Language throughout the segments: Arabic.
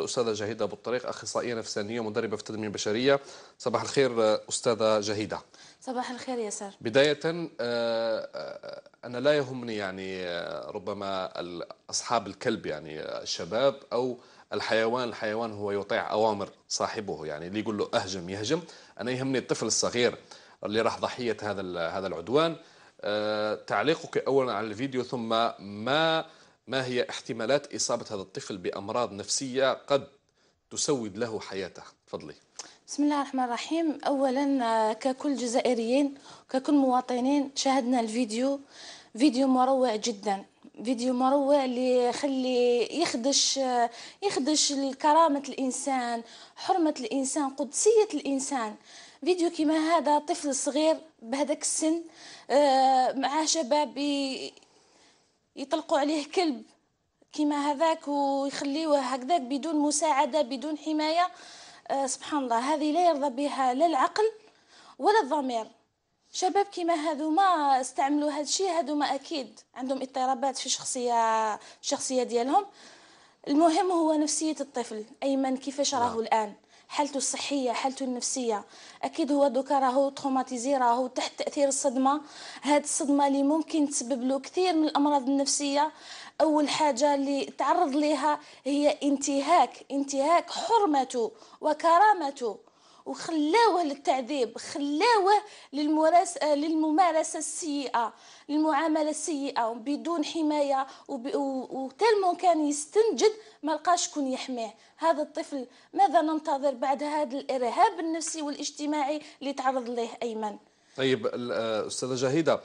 الأستاذة جهيدة أبو الطريق أخصائية نفسانية ومدربة في التنمية البشرية صباح الخير آه، أستاذة جهيدة صباح الخير ياسر بداية آه، آه، أنا لا يهمني يعني ربما أصحاب الكلب يعني الشباب أو الحيوان الحيوان هو يطيع أوامر صاحبه يعني اللي يقول له أهجم يهجم أنا يهمني الطفل الصغير اللي راح ضحية هذا هذا العدوان تعليقك أولا على الفيديو ثم ما ما هي احتمالات إصابة هذا الطفل بأمراض نفسية قد تسود له حياته تفضلي بسم الله الرحمن الرحيم اولا آه، ككل جزائريين ككل مواطنين شاهدنا الفيديو فيديو مروع جدا فيديو مروع اللي يخلي يخدش آه، يخدش كرامة الإنسان حرمة الإنسان قدسية الإنسان فيديو كما هذا طفل صغير بهذاك السن آه، مع شباب يطلقوا عليه كلب كيما هذاك ويخليوه هكذاك بدون مساعده بدون حمايه آه سبحان الله هذه لا يرضى بها لا العقل ولا الضمير شباب كيما هذو ما استعملوا هذا الشيء هذو ما اكيد عندهم اضطرابات في الشخصيه الشخصيه ديالهم المهم هو نفسيه الطفل ايمن كيفاش راهو نعم. الان حالته الصحيه حالته النفسيه اكيد هو دوكا راهو تروماتيزي راهو تحت تاثير الصدمه هذه الصدمه اللي ممكن تسبب له كثير من الامراض النفسيه اول حاجه اللي تعرض ليها هي انتهاك انتهاك حرمته وكرامته وخلاوه للتعذيب خلاوه للمراس... للممارسه السيئه للمعامله السيئه بدون حمايه وب... كان يستنجد ما لقاش كون يحميه هذا الطفل ماذا ننتظر بعد هذا الارهاب النفسي والاجتماعي اللي تعرض له ايمن طيب آه، استاذه جهيده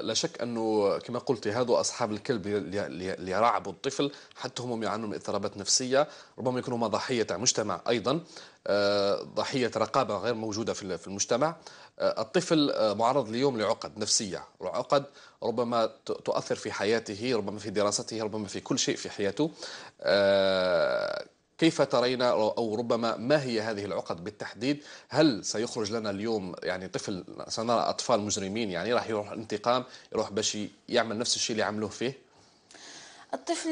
لا شك انه كما قلت هذو اصحاب الكلب اللي يرعبوا الطفل حتى هم يعانون من اضطرابات نفسيه ربما يكونوا هما ضحيه مجتمع ايضا آه، ضحيه رقابه غير موجوده في المجتمع آه، الطفل معرض اليوم لعقد نفسيه وعقد ربما تؤثر في حياته ربما في دراسته ربما في كل شيء في حياته كيف ترين أو ربما ما هي هذه العقد بالتحديد هل سيخرج لنا اليوم يعني طفل سنرى أطفال مجرمين يعني راح يروح الانتقام يروح باش يعمل نفس الشيء اللي عملوه فيه الطفل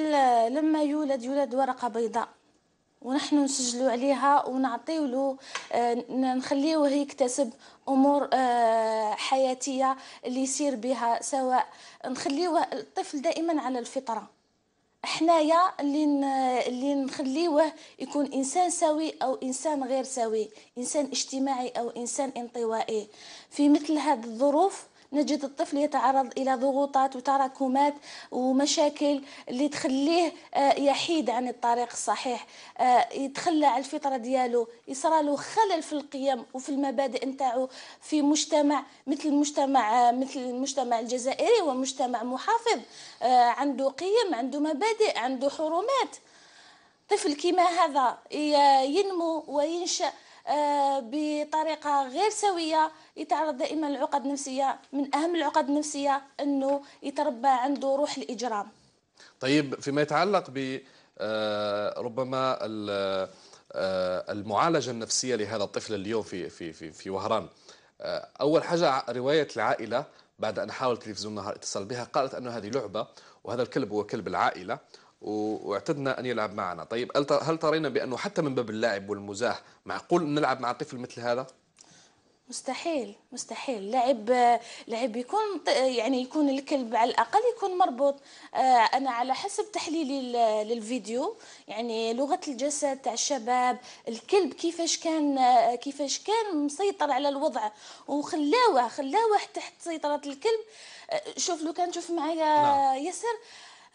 لما يولد يولد ورقة بيضاء ونحن نسجلوا عليها ونعطيه له آه، نخليوه يكتسب امور آه، حياتيه اللي يسير بها سواء نخليوه الطفل دائما على الفطره حنايا اللي اللي نخليوه يكون انسان سوي او انسان غير سوي انسان اجتماعي او انسان انطوائي في مثل هذه الظروف نجد الطفل يتعرض إلى ضغوطات وتراكمات ومشاكل اللي تخليه آه، يحيد عن الطريق الصحيح آه، يتخلى على الفطرة ديالو يصرالو خلل في القيم وفي المبادئ نتاعو في مجتمع مثل المجتمع آه، مثل المجتمع الجزائري ومجتمع محافظ عنده قيم عنده مبادئ عنده حرمات طفل كيما هذا ينمو وينشأ آه، بطريقه غير سويه يتعرض دائما لعقد نفسيه من اهم العقد النفسيه انه يتربى عنده روح الاجرام طيب فيما يتعلق ب آه، ربما آه، المعالجه النفسيه لهذا الطفل اليوم في في في, في وهران اول حاجه روايه العائله بعد ان حاول تلفزيون النهار اتصل بها قالت انه هذه لعبه وهذا الكلب هو كلب العائله واعتدنا ان يلعب معنا طيب هل ترين بانه حتى من باب اللعب والمزاح معقول نلعب مع طفل مثل هذا مستحيل مستحيل لعب لعب يكون يعني يكون الكلب على الاقل يكون مربوط آه، انا على حسب تحليلي للفيديو يعني لغه الجسد تاع الشباب الكلب كيفاش كان آه، كيفاش كان مسيطر على الوضع وخلاوه خلاوه تحت سيطره الكلب آه، شوف لو كان تشوف معايا نعم. ياسر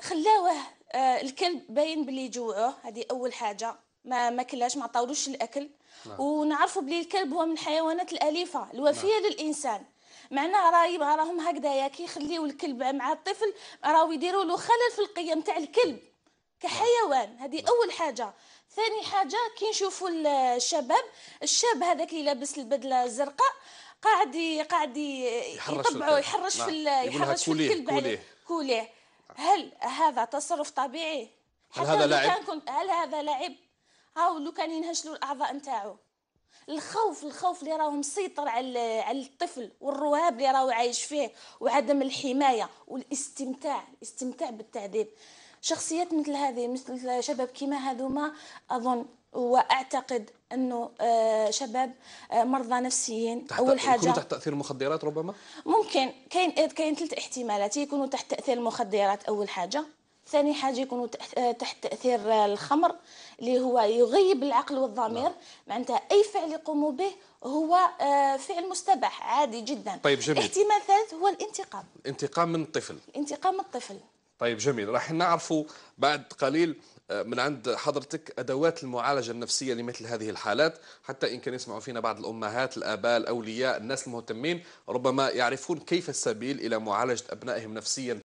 خلاوه آه، الكلب باين بلي جوعوه هذه اول حاجه ما ما كلاش ما عطاولوش الاكل نعم. ونعرفوا بلي الكلب هو من الحيوانات الاليفه الوفيه لا. نعم. للانسان معنا رايب راهم هكذايا كيخليو الكلب مع الطفل راهو يديروا له خلل في القيم تاع الكلب كحيوان نعم. هذه اول حاجه ثاني حاجه كي نشوفوا الشباب الشاب هذاك اللي لابس البدله الزرقاء قاعد قاعد يطبعوا يحرش في يحرش في الكلب عليه كوليه هل هذا تصرف طبيعي؟ هل هذا لاعب؟ كنت هل هذا لاعب؟ هاو لو كان ينهشلوا الاعضاء نتاعو الخوف الخوف اللي راه مسيطر على على الطفل والرهاب اللي راهو عايش فيه وعدم الحمايه والاستمتاع الاستمتاع بالتعذيب شخصيات مثل هذه مثل شباب كيما هذوما اظن واعتقد انه آه، شباب آه، مرضى نفسيين تحت اول حاجه يكونوا تحت تاثير المخدرات ربما ممكن كاين كاين ثلاث احتمالات يكونوا تحت تاثير المخدرات اول حاجه ثاني حاجه يكونوا تحت آه، تاثير الخمر اللي هو يغيب العقل والضمير نعم. معناتها اي فعل يقوموا به هو فعل مستباح عادي جدا طيب جميل احتمال ثالث هو الانتقام الانتقام من الطفل الانتقام من الطفل طيب جميل راح نعرفوا بعد قليل من عند حضرتك ادوات المعالجه النفسيه لمثل هذه الحالات حتى ان كان يسمعوا فينا بعض الامهات الاباء الاولياء الناس المهتمين ربما يعرفون كيف السبيل الى معالجه ابنائهم نفسيا